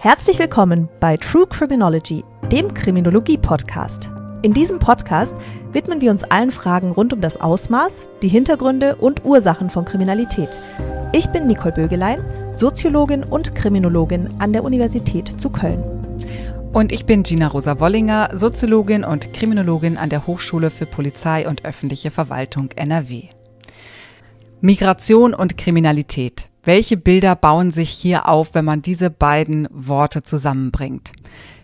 Herzlich willkommen bei True Criminology, dem Kriminologie-Podcast. In diesem Podcast widmen wir uns allen Fragen rund um das Ausmaß, die Hintergründe und Ursachen von Kriminalität. Ich bin Nicole Bögelein, Soziologin und Kriminologin an der Universität zu Köln. Und ich bin Gina Rosa Wollinger, Soziologin und Kriminologin an der Hochschule für Polizei und öffentliche Verwaltung NRW. Migration und Kriminalität. Welche Bilder bauen sich hier auf, wenn man diese beiden Worte zusammenbringt?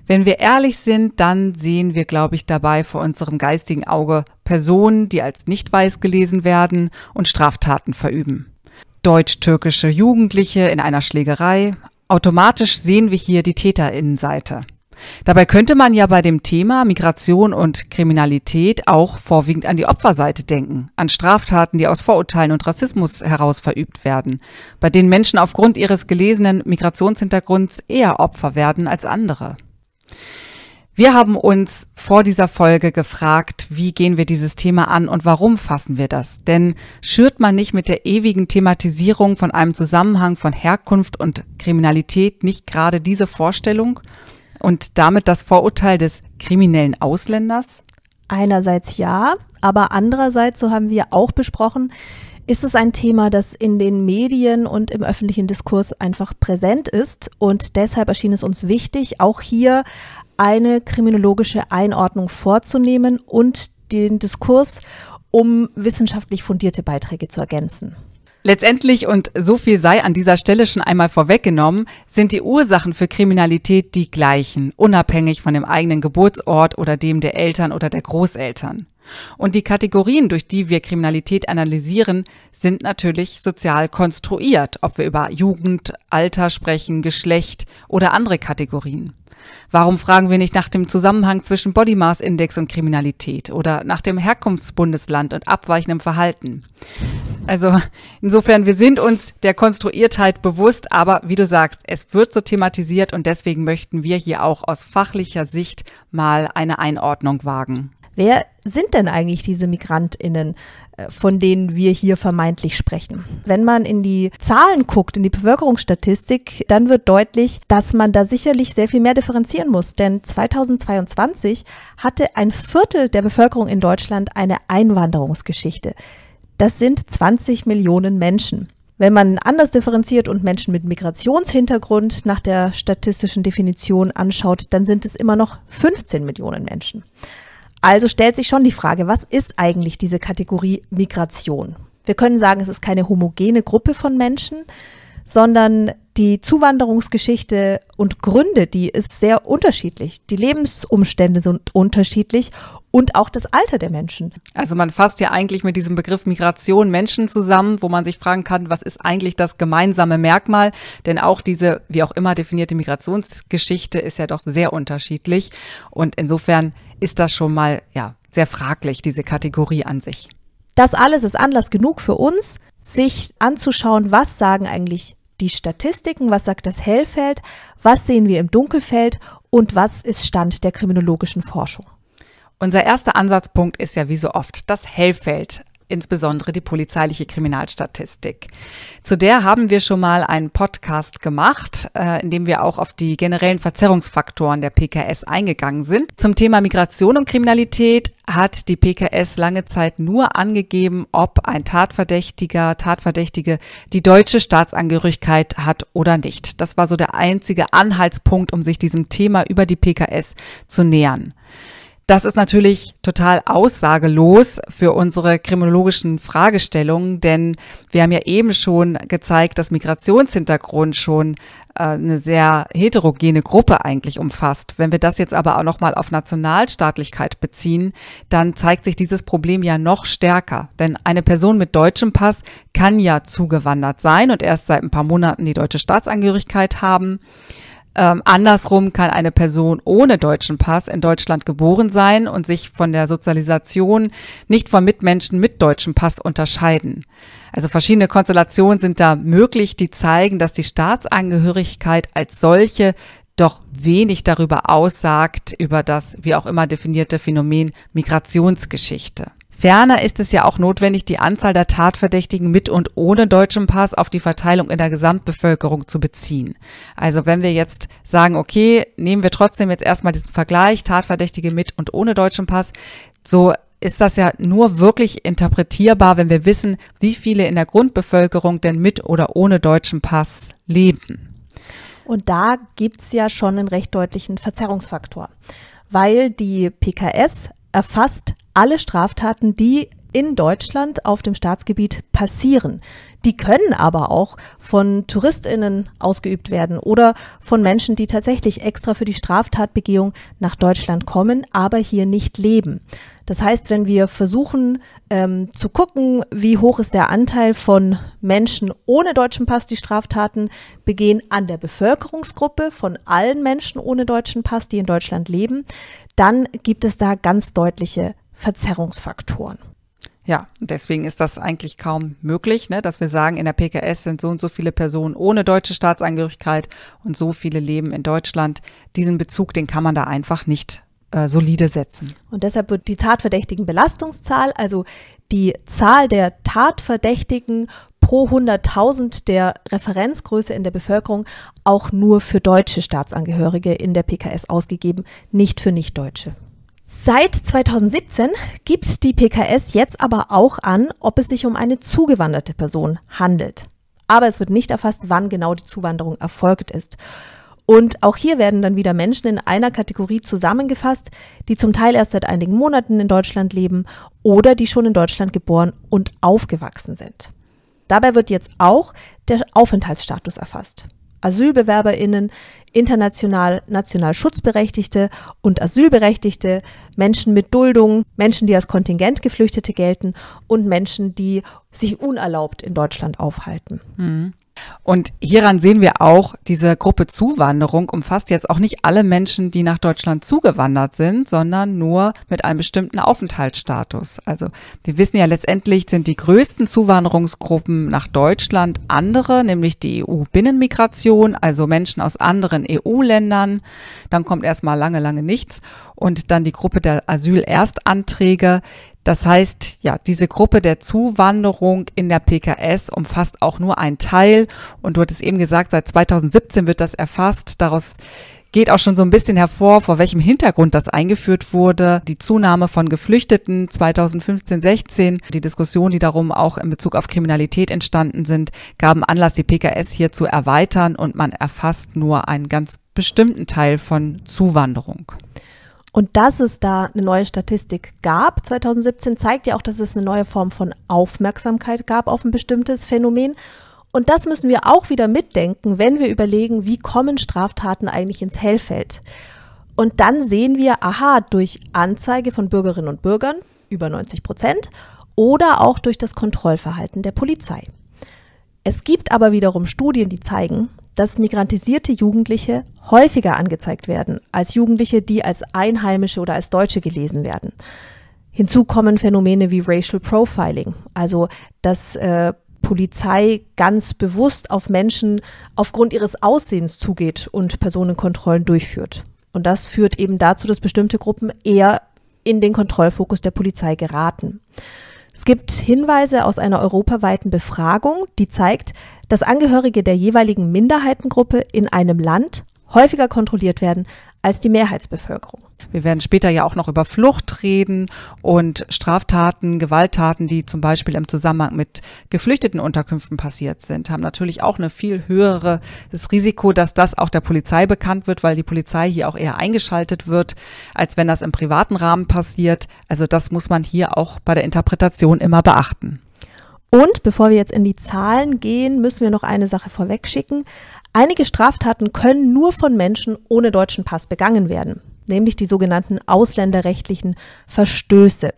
Wenn wir ehrlich sind, dann sehen wir, glaube ich, dabei vor unserem geistigen Auge Personen, die als nicht weiß gelesen werden und Straftaten verüben. Deutsch-türkische Jugendliche in einer Schlägerei. Automatisch sehen wir hier die Täterinnenseite. Dabei könnte man ja bei dem Thema Migration und Kriminalität auch vorwiegend an die Opferseite denken, an Straftaten, die aus Vorurteilen und Rassismus heraus verübt werden, bei denen Menschen aufgrund ihres gelesenen Migrationshintergrunds eher Opfer werden als andere. Wir haben uns vor dieser Folge gefragt, wie gehen wir dieses Thema an und warum fassen wir das? Denn schürt man nicht mit der ewigen Thematisierung von einem Zusammenhang von Herkunft und Kriminalität nicht gerade diese Vorstellung? und damit das Vorurteil des kriminellen Ausländers? Einerseits ja, aber andererseits, so haben wir auch besprochen, ist es ein Thema, das in den Medien und im öffentlichen Diskurs einfach präsent ist. Und deshalb erschien es uns wichtig, auch hier eine kriminologische Einordnung vorzunehmen und den Diskurs um wissenschaftlich fundierte Beiträge zu ergänzen. Letztendlich, und so viel sei an dieser Stelle schon einmal vorweggenommen, sind die Ursachen für Kriminalität die gleichen, unabhängig von dem eigenen Geburtsort oder dem der Eltern oder der Großeltern. Und die Kategorien, durch die wir Kriminalität analysieren, sind natürlich sozial konstruiert, ob wir über Jugend, Alter sprechen, Geschlecht oder andere Kategorien. Warum fragen wir nicht nach dem Zusammenhang zwischen Body Mass Index und Kriminalität oder nach dem Herkunftsbundesland und abweichendem Verhalten? Also insofern, wir sind uns der Konstruiertheit bewusst, aber wie du sagst, es wird so thematisiert und deswegen möchten wir hier auch aus fachlicher Sicht mal eine Einordnung wagen. Wer sind denn eigentlich diese Migrantinnen, äh, von denen wir hier vermeintlich sprechen? Wenn man in die Zahlen guckt, in die Bevölkerungsstatistik, dann wird deutlich, dass man da sicherlich sehr viel mehr differenzieren muss. Denn 2022 hatte ein Viertel der Bevölkerung in Deutschland eine Einwanderungsgeschichte. Das sind 20 Millionen Menschen. Wenn man anders differenziert und Menschen mit Migrationshintergrund nach der statistischen Definition anschaut, dann sind es immer noch 15 Millionen Menschen. Also stellt sich schon die Frage, was ist eigentlich diese Kategorie Migration? Wir können sagen, es ist keine homogene Gruppe von Menschen, sondern die Zuwanderungsgeschichte und Gründe, die ist sehr unterschiedlich. Die Lebensumstände sind unterschiedlich und auch das Alter der Menschen. Also man fasst ja eigentlich mit diesem Begriff Migration Menschen zusammen, wo man sich fragen kann, was ist eigentlich das gemeinsame Merkmal? Denn auch diese, wie auch immer definierte Migrationsgeschichte ist ja doch sehr unterschiedlich. Und insofern ist das schon mal, ja, sehr fraglich, diese Kategorie an sich. Das alles ist Anlass genug für uns, sich anzuschauen, was sagen eigentlich die Statistiken, was sagt das Hellfeld, was sehen wir im Dunkelfeld und was ist Stand der kriminologischen Forschung. Unser erster Ansatzpunkt ist ja wie so oft das Hellfeld, insbesondere die polizeiliche Kriminalstatistik. Zu der haben wir schon mal einen Podcast gemacht, äh, in dem wir auch auf die generellen Verzerrungsfaktoren der PKS eingegangen sind. Zum Thema Migration und Kriminalität hat die PKS lange Zeit nur angegeben, ob ein Tatverdächtiger, Tatverdächtige die deutsche Staatsangehörigkeit hat oder nicht. Das war so der einzige Anhaltspunkt, um sich diesem Thema über die PKS zu nähern. Das ist natürlich total aussagelos für unsere kriminologischen Fragestellungen, denn wir haben ja eben schon gezeigt, dass Migrationshintergrund schon äh, eine sehr heterogene Gruppe eigentlich umfasst. Wenn wir das jetzt aber auch nochmal auf Nationalstaatlichkeit beziehen, dann zeigt sich dieses Problem ja noch stärker. Denn eine Person mit deutschem Pass kann ja zugewandert sein und erst seit ein paar Monaten die deutsche Staatsangehörigkeit haben. Ähm, andersrum kann eine Person ohne deutschen Pass in Deutschland geboren sein und sich von der Sozialisation nicht von Mitmenschen mit deutschem Pass unterscheiden. Also verschiedene Konstellationen sind da möglich, die zeigen, dass die Staatsangehörigkeit als solche doch wenig darüber aussagt, über das wie auch immer definierte Phänomen Migrationsgeschichte. Ferner ist es ja auch notwendig, die Anzahl der Tatverdächtigen mit und ohne deutschen Pass auf die Verteilung in der Gesamtbevölkerung zu beziehen. Also wenn wir jetzt sagen, okay, nehmen wir trotzdem jetzt erstmal diesen Vergleich, Tatverdächtige mit und ohne deutschen Pass, so ist das ja nur wirklich interpretierbar, wenn wir wissen, wie viele in der Grundbevölkerung denn mit oder ohne deutschen Pass leben. Und da gibt's ja schon einen recht deutlichen Verzerrungsfaktor, weil die PKS erfasst alle Straftaten, die in Deutschland auf dem Staatsgebiet passieren. Die können aber auch von Touristinnen ausgeübt werden oder von Menschen, die tatsächlich extra für die Straftatbegehung nach Deutschland kommen, aber hier nicht leben. Das heißt, wenn wir versuchen ähm, zu gucken, wie hoch ist der Anteil von Menschen ohne deutschen Pass, die Straftaten begehen, an der Bevölkerungsgruppe von allen Menschen ohne deutschen Pass, die in Deutschland leben, dann gibt es da ganz deutliche Verzerrungsfaktoren. Ja, deswegen ist das eigentlich kaum möglich, ne, dass wir sagen, in der PKS sind so und so viele Personen ohne deutsche Staatsangehörigkeit und so viele leben in Deutschland. Diesen Bezug, den kann man da einfach nicht äh, solide setzen. Und deshalb wird die tatverdächtigen Belastungszahl, also die Zahl der Tatverdächtigen pro 100.000 der Referenzgröße in der Bevölkerung auch nur für deutsche Staatsangehörige in der PKS ausgegeben, nicht für Nichtdeutsche. Seit 2017 gibt die PKS jetzt aber auch an, ob es sich um eine zugewanderte Person handelt. Aber es wird nicht erfasst, wann genau die Zuwanderung erfolgt ist. Und auch hier werden dann wieder Menschen in einer Kategorie zusammengefasst, die zum Teil erst seit einigen Monaten in Deutschland leben oder die schon in Deutschland geboren und aufgewachsen sind. Dabei wird jetzt auch der Aufenthaltsstatus erfasst. AsylbewerberInnen, international, national Schutzberechtigte und Asylberechtigte, Menschen mit Duldung, Menschen, die als Kontingentgeflüchtete gelten und Menschen, die sich unerlaubt in Deutschland aufhalten. Mhm. Und hieran sehen wir auch, diese Gruppe Zuwanderung umfasst jetzt auch nicht alle Menschen, die nach Deutschland zugewandert sind, sondern nur mit einem bestimmten Aufenthaltsstatus. Also wir wissen ja letztendlich sind die größten Zuwanderungsgruppen nach Deutschland andere, nämlich die EU-Binnenmigration, also Menschen aus anderen EU-Ländern. Dann kommt erstmal lange, lange nichts. Und dann die Gruppe der Asylerstanträge, das heißt, ja, diese Gruppe der Zuwanderung in der PKS umfasst auch nur einen Teil. Und du hattest eben gesagt, seit 2017 wird das erfasst. Daraus geht auch schon so ein bisschen hervor, vor welchem Hintergrund das eingeführt wurde. Die Zunahme von Geflüchteten 2015, 16, die Diskussionen, die darum auch in Bezug auf Kriminalität entstanden sind, gaben Anlass, die PKS hier zu erweitern und man erfasst nur einen ganz bestimmten Teil von Zuwanderung. Und dass es da eine neue Statistik gab, 2017, zeigt ja auch, dass es eine neue Form von Aufmerksamkeit gab auf ein bestimmtes Phänomen. Und das müssen wir auch wieder mitdenken, wenn wir überlegen, wie kommen Straftaten eigentlich ins Hellfeld. Und dann sehen wir, aha, durch Anzeige von Bürgerinnen und Bürgern, über 90 Prozent, oder auch durch das Kontrollverhalten der Polizei. Es gibt aber wiederum Studien, die zeigen, dass migrantisierte Jugendliche häufiger angezeigt werden als Jugendliche, die als Einheimische oder als Deutsche gelesen werden. Hinzu kommen Phänomene wie Racial Profiling, also dass äh, Polizei ganz bewusst auf Menschen aufgrund ihres Aussehens zugeht und Personenkontrollen durchführt. Und das führt eben dazu, dass bestimmte Gruppen eher in den Kontrollfokus der Polizei geraten. Es gibt Hinweise aus einer europaweiten Befragung, die zeigt, dass Angehörige der jeweiligen Minderheitengruppe in einem Land häufiger kontrolliert werden als die Mehrheitsbevölkerung. Wir werden später ja auch noch über Flucht reden und Straftaten, Gewalttaten, die zum Beispiel im Zusammenhang mit geflüchteten Unterkünften passiert sind, haben natürlich auch eine viel höhere das Risiko, dass das auch der Polizei bekannt wird, weil die Polizei hier auch eher eingeschaltet wird, als wenn das im privaten Rahmen passiert. Also das muss man hier auch bei der Interpretation immer beachten. Und bevor wir jetzt in die Zahlen gehen, müssen wir noch eine Sache vorwegschicken. Einige Straftaten können nur von Menschen ohne deutschen Pass begangen werden nämlich die sogenannten ausländerrechtlichen Verstöße.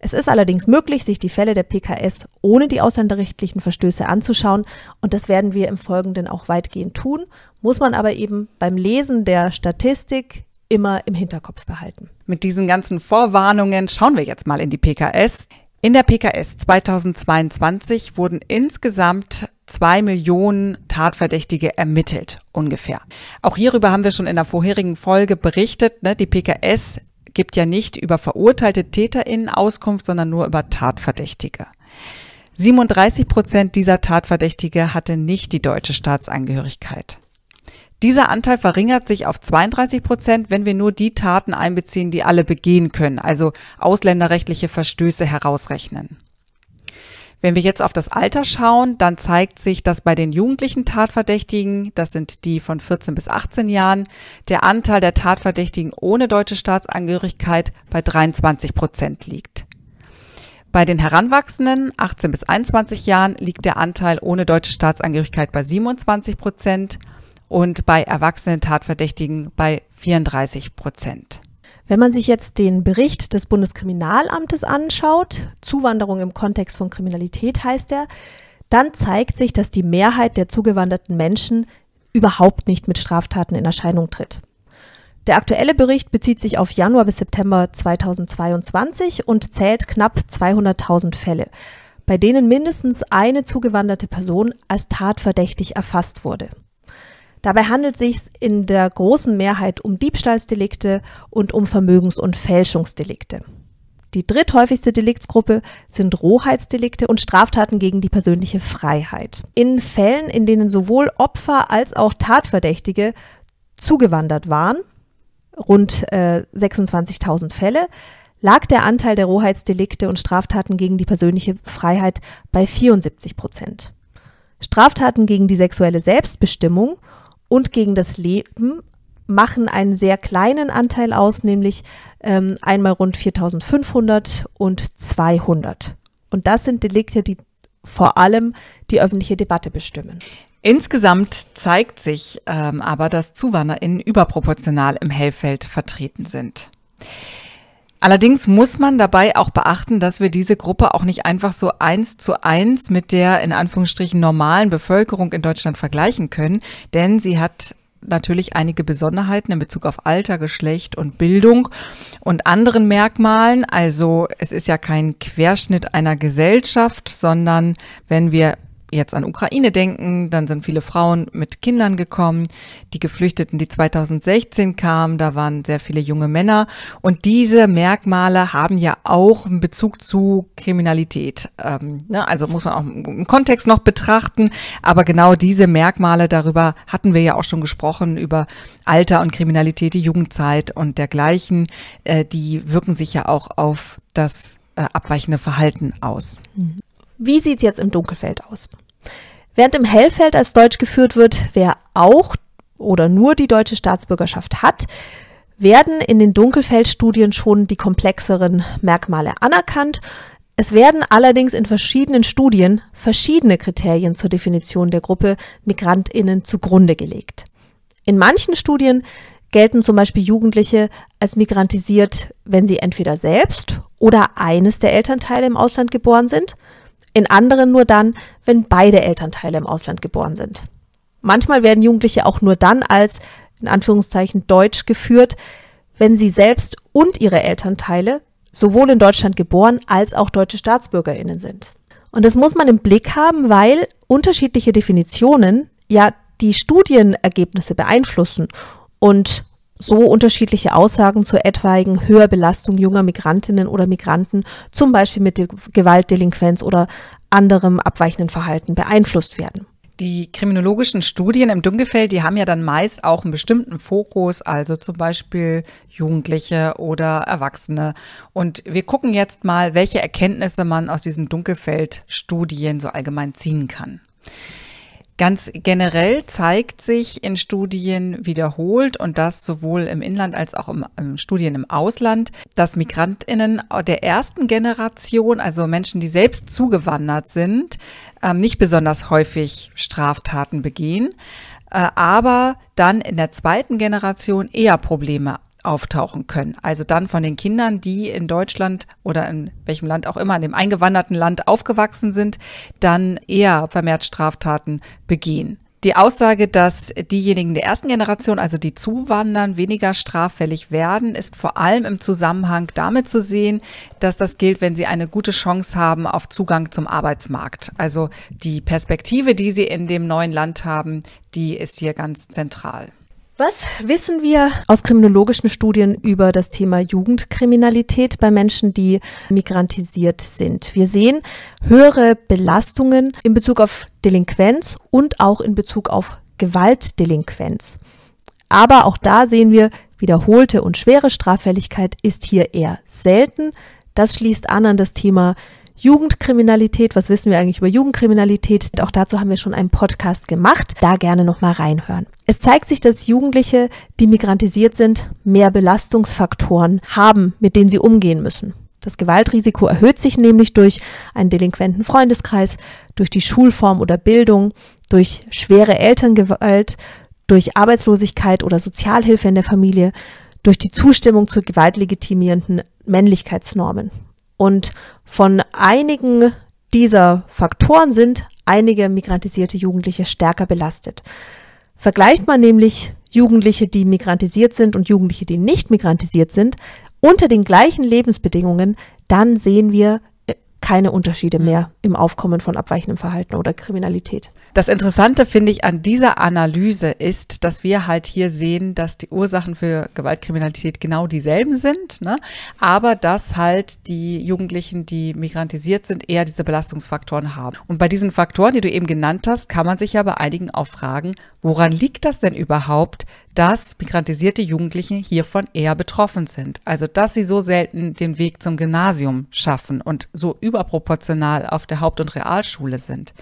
Es ist allerdings möglich, sich die Fälle der PKS ohne die ausländerrechtlichen Verstöße anzuschauen und das werden wir im Folgenden auch weitgehend tun, muss man aber eben beim Lesen der Statistik immer im Hinterkopf behalten. Mit diesen ganzen Vorwarnungen schauen wir jetzt mal in die PKS. In der PKS 2022 wurden insgesamt zwei Millionen Tatverdächtige ermittelt, ungefähr. Auch hierüber haben wir schon in der vorherigen Folge berichtet. Ne? Die PKS gibt ja nicht über verurteilte TäterInnen Auskunft, sondern nur über Tatverdächtige. 37 Prozent dieser Tatverdächtige hatte nicht die deutsche Staatsangehörigkeit. Dieser Anteil verringert sich auf 32 Prozent, wenn wir nur die Taten einbeziehen, die alle begehen können, also ausländerrechtliche Verstöße herausrechnen. Wenn wir jetzt auf das Alter schauen, dann zeigt sich, dass bei den jugendlichen Tatverdächtigen, das sind die von 14 bis 18 Jahren, der Anteil der Tatverdächtigen ohne deutsche Staatsangehörigkeit bei 23 Prozent liegt. Bei den Heranwachsenden 18 bis 21 Jahren liegt der Anteil ohne deutsche Staatsangehörigkeit bei 27 Prozent und bei erwachsenen Tatverdächtigen bei 34 Prozent. Wenn man sich jetzt den Bericht des Bundeskriminalamtes anschaut, Zuwanderung im Kontext von Kriminalität heißt er, dann zeigt sich, dass die Mehrheit der zugewanderten Menschen überhaupt nicht mit Straftaten in Erscheinung tritt. Der aktuelle Bericht bezieht sich auf Januar bis September 2022 und zählt knapp 200.000 Fälle, bei denen mindestens eine zugewanderte Person als tatverdächtig erfasst wurde. Dabei handelt es sich in der großen Mehrheit um Diebstahlsdelikte und um Vermögens- und Fälschungsdelikte. Die dritthäufigste Deliktsgruppe sind Rohheitsdelikte und Straftaten gegen die persönliche Freiheit. In Fällen, in denen sowohl Opfer als auch Tatverdächtige zugewandert waren, rund äh, 26.000 Fälle, lag der Anteil der Rohheitsdelikte und Straftaten gegen die persönliche Freiheit bei 74 Prozent. Straftaten gegen die sexuelle Selbstbestimmung und gegen das Leben machen einen sehr kleinen Anteil aus, nämlich ähm, einmal rund 4500 und 200. Und das sind Delikte, die vor allem die öffentliche Debatte bestimmen. Insgesamt zeigt sich ähm, aber, dass ZuwanderInnen überproportional im Hellfeld vertreten sind. Allerdings muss man dabei auch beachten, dass wir diese Gruppe auch nicht einfach so eins zu eins mit der in Anführungsstrichen normalen Bevölkerung in Deutschland vergleichen können, denn sie hat natürlich einige Besonderheiten in Bezug auf Alter, Geschlecht und Bildung und anderen Merkmalen. Also es ist ja kein Querschnitt einer Gesellschaft, sondern wenn wir jetzt an Ukraine denken, dann sind viele Frauen mit Kindern gekommen, die Geflüchteten, die 2016 kamen, da waren sehr viele junge Männer und diese Merkmale haben ja auch einen Bezug zu Kriminalität. Ähm, ne? Also muss man auch im Kontext noch betrachten, aber genau diese Merkmale, darüber hatten wir ja auch schon gesprochen, über Alter und Kriminalität, die Jugendzeit und dergleichen, äh, die wirken sich ja auch auf das äh, abweichende Verhalten aus. Mhm. Wie sieht es jetzt im Dunkelfeld aus? Während im Hellfeld als Deutsch geführt wird, wer auch oder nur die deutsche Staatsbürgerschaft hat, werden in den Dunkelfeldstudien schon die komplexeren Merkmale anerkannt. Es werden allerdings in verschiedenen Studien verschiedene Kriterien zur Definition der Gruppe Migrantinnen zugrunde gelegt. In manchen Studien gelten zum Beispiel Jugendliche als migrantisiert, wenn sie entweder selbst oder eines der Elternteile im Ausland geboren sind in anderen nur dann, wenn beide Elternteile im Ausland geboren sind. Manchmal werden Jugendliche auch nur dann als in Anführungszeichen deutsch geführt, wenn sie selbst und ihre Elternteile sowohl in Deutschland geboren als auch deutsche Staatsbürgerinnen sind. Und das muss man im Blick haben, weil unterschiedliche Definitionen ja die Studienergebnisse beeinflussen und so unterschiedliche Aussagen zur etwaigen Höherbelastung junger Migrantinnen oder Migranten, zum Beispiel mit Gewaltdelinquenz oder anderem abweichenden Verhalten, beeinflusst werden. Die kriminologischen Studien im Dunkelfeld, die haben ja dann meist auch einen bestimmten Fokus, also zum Beispiel Jugendliche oder Erwachsene. Und wir gucken jetzt mal, welche Erkenntnisse man aus diesen Dunkelfeldstudien so allgemein ziehen kann. Ganz generell zeigt sich in Studien wiederholt und das sowohl im Inland als auch im, in ähm, Studien im Ausland, dass Migrantinnen der ersten Generation, also Menschen, die selbst zugewandert sind, ähm, nicht besonders häufig Straftaten begehen, äh, aber dann in der zweiten Generation eher Probleme auftauchen können. Also dann von den Kindern, die in Deutschland oder in welchem Land auch immer, in dem eingewanderten Land aufgewachsen sind, dann eher vermehrt Straftaten begehen. Die Aussage, dass diejenigen der ersten Generation, also die Zuwandern, weniger straffällig werden, ist vor allem im Zusammenhang damit zu sehen, dass das gilt, wenn sie eine gute Chance haben auf Zugang zum Arbeitsmarkt. Also die Perspektive, die sie in dem neuen Land haben, die ist hier ganz zentral. Was wissen wir aus kriminologischen Studien über das Thema Jugendkriminalität bei Menschen, die migrantisiert sind? Wir sehen höhere Belastungen in Bezug auf Delinquenz und auch in Bezug auf Gewaltdelinquenz. Aber auch da sehen wir, wiederholte und schwere Straffälligkeit ist hier eher selten. Das schließt an an das Thema Jugendkriminalität. Was wissen wir eigentlich über Jugendkriminalität? Auch dazu haben wir schon einen Podcast gemacht. Da gerne nochmal reinhören. Es zeigt sich, dass Jugendliche, die migrantisiert sind, mehr Belastungsfaktoren haben, mit denen sie umgehen müssen. Das Gewaltrisiko erhöht sich nämlich durch einen delinquenten Freundeskreis, durch die Schulform oder Bildung, durch schwere Elterngewalt, durch Arbeitslosigkeit oder Sozialhilfe in der Familie, durch die Zustimmung zu gewaltlegitimierenden Männlichkeitsnormen. Und von einigen dieser Faktoren sind einige migrantisierte Jugendliche stärker belastet. Vergleicht man nämlich Jugendliche, die migrantisiert sind und Jugendliche, die nicht migrantisiert sind, unter den gleichen Lebensbedingungen, dann sehen wir, keine Unterschiede hm. mehr im Aufkommen von abweichendem Verhalten oder Kriminalität. Das Interessante finde ich an dieser Analyse ist, dass wir halt hier sehen, dass die Ursachen für Gewaltkriminalität genau dieselben sind, ne? aber dass halt die Jugendlichen, die migrantisiert sind, eher diese Belastungsfaktoren haben. Und bei diesen Faktoren, die du eben genannt hast, kann man sich ja bei einigen auch fragen, woran liegt das denn überhaupt, dass migrantisierte Jugendliche hiervon eher betroffen sind. Also, dass sie so selten den Weg zum Gymnasium schaffen und so überproportional auf der Haupt- und Realschule sind.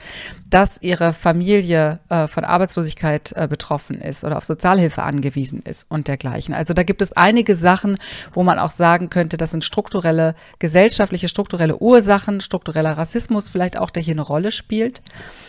Dass ihre Familie äh, von Arbeitslosigkeit äh, betroffen ist oder auf Sozialhilfe angewiesen ist und dergleichen. Also, da gibt es einige Sachen, wo man auch sagen könnte, das sind strukturelle, gesellschaftliche, strukturelle Ursachen, struktureller Rassismus vielleicht auch, der hier eine Rolle spielt.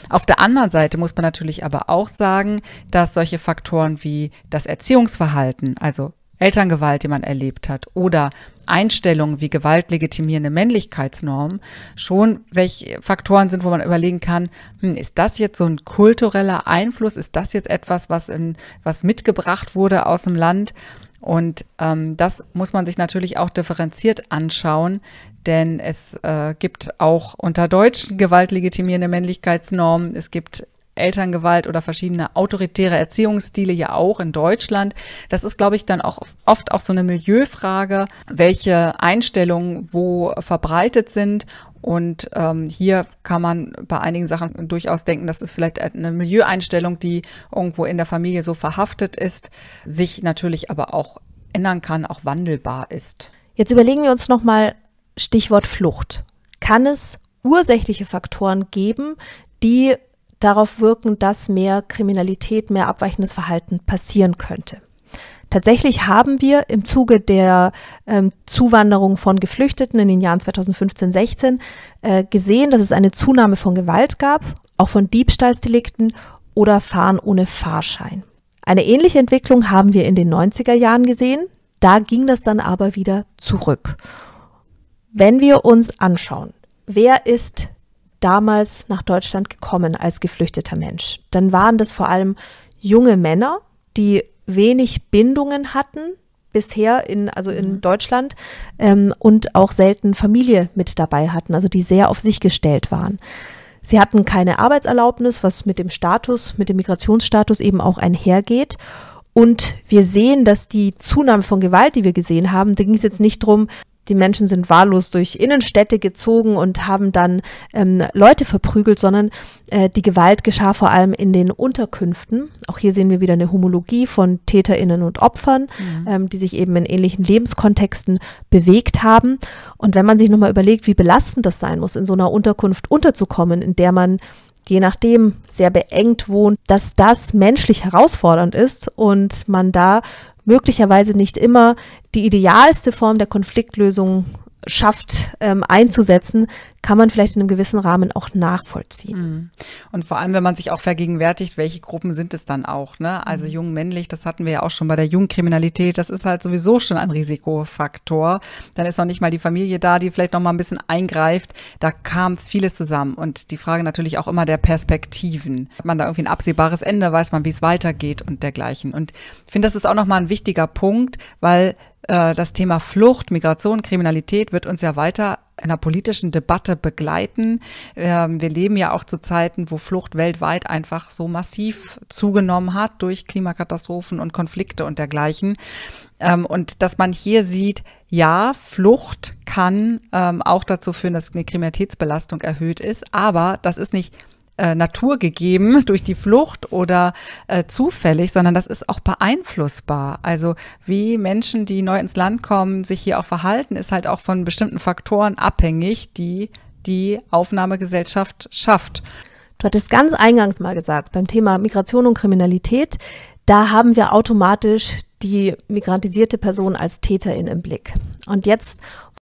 Auf der anderen Seite muss man natürlich aber auch sagen, dass solche Faktoren wie das das Erziehungsverhalten, also Elterngewalt, die man erlebt hat, oder Einstellungen wie gewaltlegitimierende Männlichkeitsnormen, schon welche Faktoren sind, wo man überlegen kann, hm, ist das jetzt so ein kultureller Einfluss, ist das jetzt etwas, was, in, was mitgebracht wurde aus dem Land? Und ähm, das muss man sich natürlich auch differenziert anschauen, denn es äh, gibt auch unter Deutschen gewaltlegitimierende Männlichkeitsnormen, es gibt Elterngewalt oder verschiedene autoritäre Erziehungsstile ja auch in Deutschland. Das ist, glaube ich, dann auch oft auch so eine Milieufrage, welche Einstellungen wo verbreitet sind und ähm, hier kann man bei einigen Sachen durchaus denken, dass es vielleicht eine Milieueinstellung, die irgendwo in der Familie so verhaftet ist, sich natürlich aber auch ändern kann, auch wandelbar ist. Jetzt überlegen wir uns nochmal Stichwort Flucht. Kann es ursächliche Faktoren geben, die darauf wirken, dass mehr Kriminalität, mehr abweichendes Verhalten passieren könnte. Tatsächlich haben wir im Zuge der ähm, Zuwanderung von Geflüchteten in den Jahren 2015-16 äh, gesehen, dass es eine Zunahme von Gewalt gab, auch von Diebstahlsdelikten oder Fahren ohne Fahrschein. Eine ähnliche Entwicklung haben wir in den 90er Jahren gesehen. Da ging das dann aber wieder zurück. Wenn wir uns anschauen, wer ist damals nach Deutschland gekommen als geflüchteter Mensch, dann waren das vor allem junge Männer, die wenig Bindungen hatten bisher in also in mhm. Deutschland ähm, und auch selten Familie mit dabei hatten, also die sehr auf sich gestellt waren. Sie hatten keine Arbeitserlaubnis, was mit dem Status, mit dem Migrationsstatus eben auch einhergeht. Und wir sehen, dass die Zunahme von Gewalt, die wir gesehen haben, da ging es jetzt nicht darum, die Menschen sind wahllos durch Innenstädte gezogen und haben dann ähm, Leute verprügelt, sondern äh, die Gewalt geschah vor allem in den Unterkünften. Auch hier sehen wir wieder eine Homologie von TäterInnen und Opfern, mhm. ähm, die sich eben in ähnlichen Lebenskontexten bewegt haben. Und wenn man sich nochmal überlegt, wie belastend das sein muss, in so einer Unterkunft unterzukommen, in der man je nachdem sehr beengt wohnt, dass das menschlich herausfordernd ist und man da möglicherweise nicht immer die idealste Form der Konfliktlösung schafft ähm, einzusetzen, kann man vielleicht in einem gewissen Rahmen auch nachvollziehen. Mhm. Und vor allem, wenn man sich auch vergegenwärtigt, welche Gruppen sind es dann auch. Ne? Also mhm. jung, männlich, das hatten wir ja auch schon bei der Jugendkriminalität, das ist halt sowieso schon ein Risikofaktor. Dann ist noch nicht mal die Familie da, die vielleicht noch mal ein bisschen eingreift. Da kam vieles zusammen. Und die Frage natürlich auch immer der Perspektiven. Hat man da irgendwie ein absehbares Ende, weiß man, wie es weitergeht und dergleichen. Und ich finde, das ist auch noch mal ein wichtiger Punkt, weil äh, das Thema Flucht, Migration, Kriminalität wird uns ja weiter in der politischen Debatte begleiten. Ähm, wir leben ja auch zu Zeiten, wo Flucht weltweit einfach so massiv zugenommen hat durch Klimakatastrophen und Konflikte und dergleichen. Ähm, und dass man hier sieht, ja, Flucht kann ähm, auch dazu führen, dass eine Kriminalitätsbelastung erhöht ist, aber das ist nicht äh, Natur gegeben durch die Flucht oder äh, zufällig, sondern das ist auch beeinflussbar. Also wie Menschen, die neu ins Land kommen, sich hier auch verhalten, ist halt auch von bestimmten Faktoren abhängig, die die Aufnahmegesellschaft schafft. Du hattest ganz eingangs mal gesagt, beim Thema Migration und Kriminalität, da haben wir automatisch die migrantisierte Person als Täterin im Blick. Und jetzt